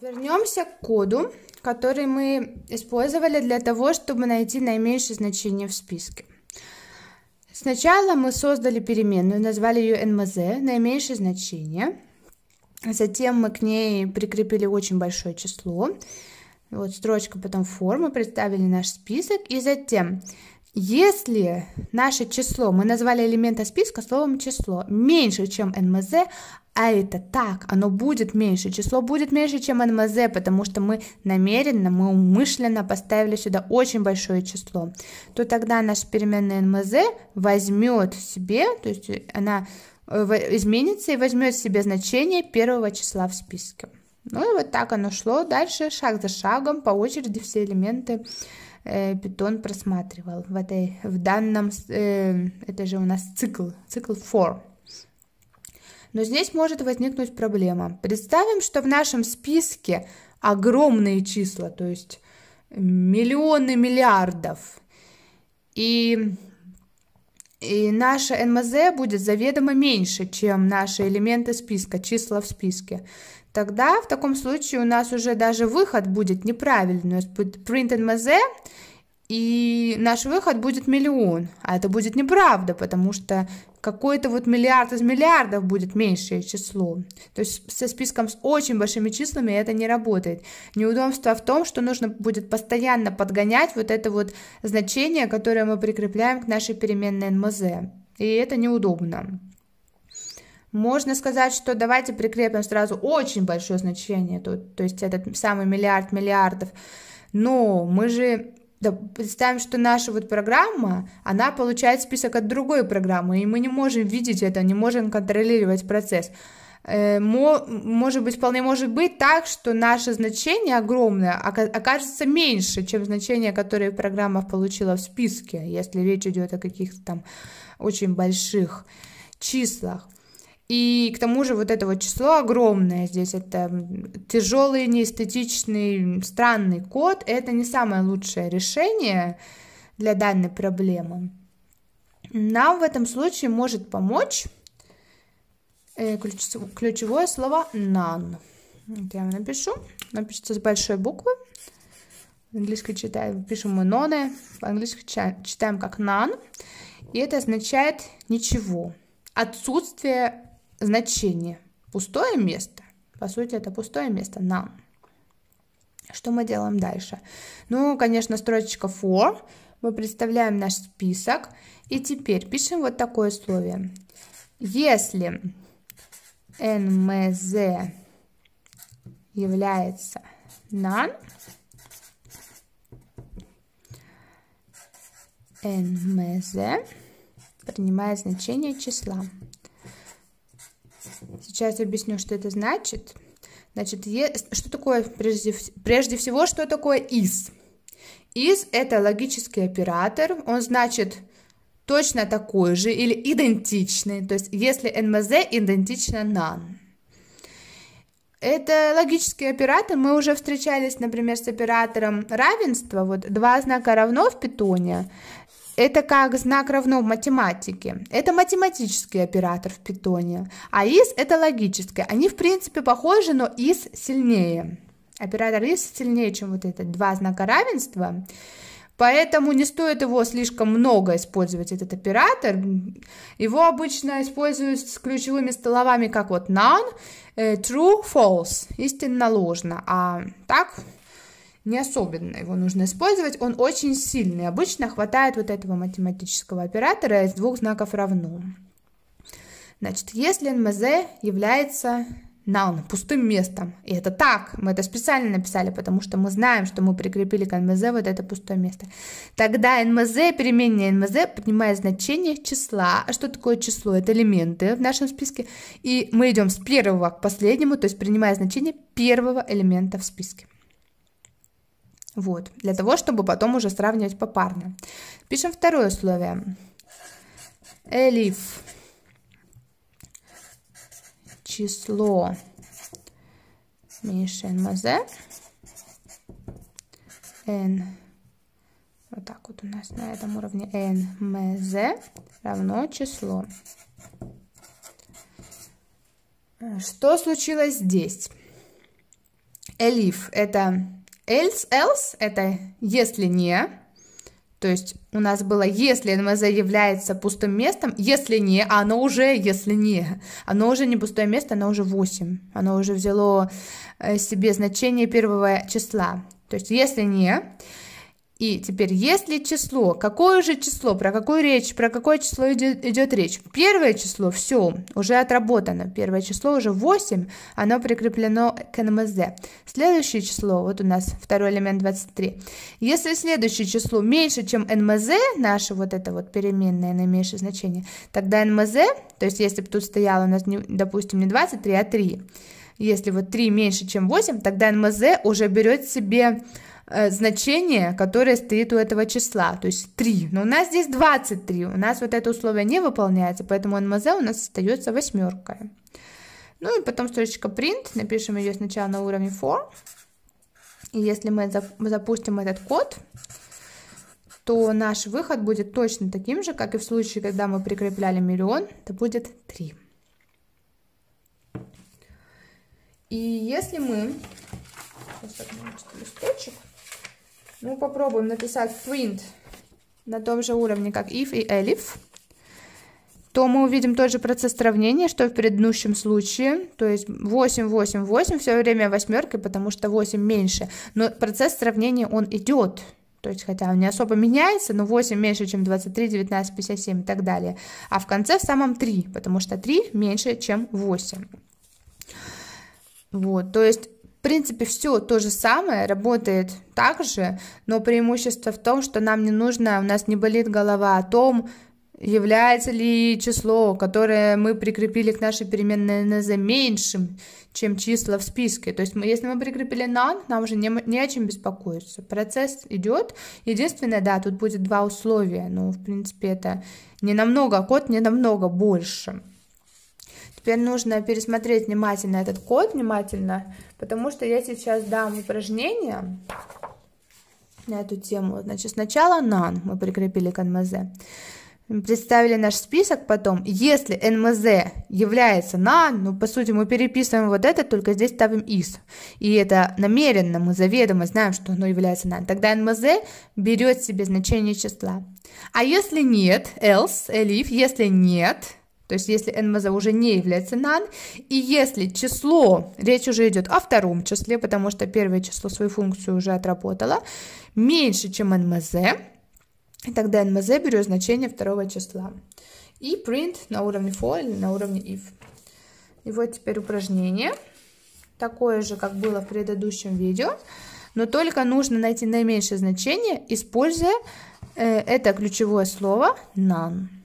Вернемся к коду, который мы использовали для того, чтобы найти наименьшее значение в списке. Сначала мы создали переменную, назвали ее nmz, наименьшее значение. Затем мы к ней прикрепили очень большое число. Вот строчка, потом форму, представили наш список. И затем, если наше число, мы назвали элемента списка словом число, меньше, чем nmz, а это так, оно будет меньше, число будет меньше, чем НМЗ, потому что мы намеренно, мы умышленно поставили сюда очень большое число, то тогда наш переменная НМЗ возьмет себе, то есть она э, изменится и возьмет себе значение первого числа в списке. Ну и вот так оно шло дальше, шаг за шагом, по очереди все элементы Python э, просматривал в, этой, в данном, э, это же у нас цикл, цикл for. Но здесь может возникнуть проблема. Представим, что в нашем списке огромные числа, то есть миллионы миллиардов. И, и наша НМЗ будет заведомо меньше, чем наши элементы списка, числа в списке. Тогда в таком случае у нас уже даже выход будет неправильный. То есть print NMZ и наш выход будет миллион. А это будет неправда, потому что какой-то вот миллиард из миллиардов будет меньшее число. То есть со списком с очень большими числами это не работает. Неудобство в том, что нужно будет постоянно подгонять вот это вот значение, которое мы прикрепляем к нашей переменной НМЗ. Эм и это неудобно. Можно сказать, что давайте прикрепим сразу очень большое значение, то, то есть этот самый миллиард миллиардов. Но мы же да, представим, что наша вот программа, она получает список от другой программы, и мы не можем видеть это, не можем контролировать процесс. Э, может быть, вполне может быть так, что наше значение огромное окажется меньше, чем значение, которое программа получила в списке, если речь идет о каких-то там очень больших числах. И к тому же вот это вот число огромное здесь, это тяжелый, неэстетичный, странный код, это не самое лучшее решение для данной проблемы. Нам в этом случае может помочь э, ключевое слово none. Я напишу, напишется с большой буквы. Английский читаем, пишем мы none, по-английски читаем как НАН И это означает ничего, отсутствие значение. Пустое место. По сути, это пустое место нам. Что мы делаем дальше? Ну, конечно, строчка for. Мы представляем наш список. И теперь пишем вот такое условие. Если NMZ эм является none, NMZ эм принимает значение числа. Сейчас объясню, что это значит. Значит, что такое прежде, прежде всего, что такое is? Is – это логический оператор, он значит точно такой же или идентичный, то есть если NMZ идентично none. Это логический оператор. Мы уже встречались, например, с оператором равенства. Вот два знака равно в питоне это как знак равно в математике. Это математический оператор в питоне, а is это логическое. Они в принципе похожи, но is сильнее. Оператор is сильнее, чем вот это два знака равенства. Поэтому не стоит его слишком много использовать, этот оператор. Его обычно используют с ключевыми словами, как вот noun, э, true, false, истинно, ложно. А так не особенно его нужно использовать, он очень сильный. Обычно хватает вот этого математического оператора из двух знаков равно. Значит, если НМЗ является noun, пустым местом. И это так, мы это специально написали, потому что мы знаем, что мы прикрепили к НМЗ вот это пустое место. Тогда НМЗ, переменная НМЗ принимает значение числа. А что такое число? Это элементы в нашем списке. И мы идем с первого к последнему, то есть принимая значение первого элемента в списке. Вот, для того, чтобы потом уже сравнивать попарно. Пишем второе условие. Элиф. Число меньше НМЗ. N. Вот так вот у нас на этом уровне НМЗ равно число. Что случилось здесь? Элиф – это Else, else – это если не. То есть у нас было «если НМЗ является пустым местом», «если не», а оно уже «если не». Оно уже не пустое место, оно уже 8. Оно уже взяло э, себе значение первого числа. То есть «если не», и теперь, если число, какое же число, про какую речь, про какое число идет, идет речь? Первое число, все, уже отработано. Первое число уже 8, оно прикреплено к НМЗ. Следующее число, вот у нас второй элемент 23. Если следующее число меньше, чем НМЗ, наше вот это вот переменное наименьшее значение, тогда НМЗ, то есть если бы тут стояло у нас, не, допустим, не 23, а 3, если вот 3 меньше, чем 8, тогда НМЗ уже берет себе Э, значение, которое стоит у этого числа, то есть 3. Но у нас здесь 23, у нас вот это условие не выполняется, поэтому НМЗ у нас остается восьмеркой. Ну и потом строчка print, напишем ее сначала на уровне for. И если мы запустим этот код, то наш выход будет точно таким же, как и в случае, когда мы прикрепляли миллион, это будет 3. И если мы... Сейчас, листочек. Ну, попробуем написать print на том же уровне, как if и elif, то мы увидим тот же процесс сравнения, что в предыдущем случае, то есть 8, 8, 8 все время восьмеркой, потому что 8 меньше, но процесс сравнения он идет, то есть хотя он не особо меняется, но 8 меньше, чем 23, 19, 57 и так далее, а в конце в самом 3, потому что 3 меньше, чем 8. Вот, то есть в принципе, все то же самое, работает так же, но преимущество в том, что нам не нужно, у нас не болит голова о том, является ли число, которое мы прикрепили к нашей переменной NZ меньшим, чем числа в списке. То есть мы, если мы прикрепили none, нам уже не, не о чем беспокоиться. Процесс идет. Единственное, да, тут будет два условия. но ну, в принципе, это не намного, а код не намного больше. Теперь нужно пересмотреть внимательно этот код, внимательно, потому что я сейчас дам упражнение на эту тему. Значит, сначала нан мы прикрепили к НМЗ. Представили наш список потом. Если НМЗ является нан, ну, по сути, мы переписываем вот это, только здесь ставим из. И это намеренно, мы заведомо знаем, что оно является нан. Тогда НМЗ берет себе значение числа. А если нет, else, elif, если нет, то есть если НМЗ уже не является нан, и если число, речь уже идет о втором числе, потому что первое число свою функцию уже отработало, меньше, чем НМЗ, и тогда НМЗ берет значение второго числа. И print на уровне for или на уровне if. И вот теперь упражнение, такое же, как было в предыдущем видео, но только нужно найти наименьшее значение, используя э, это ключевое слово none.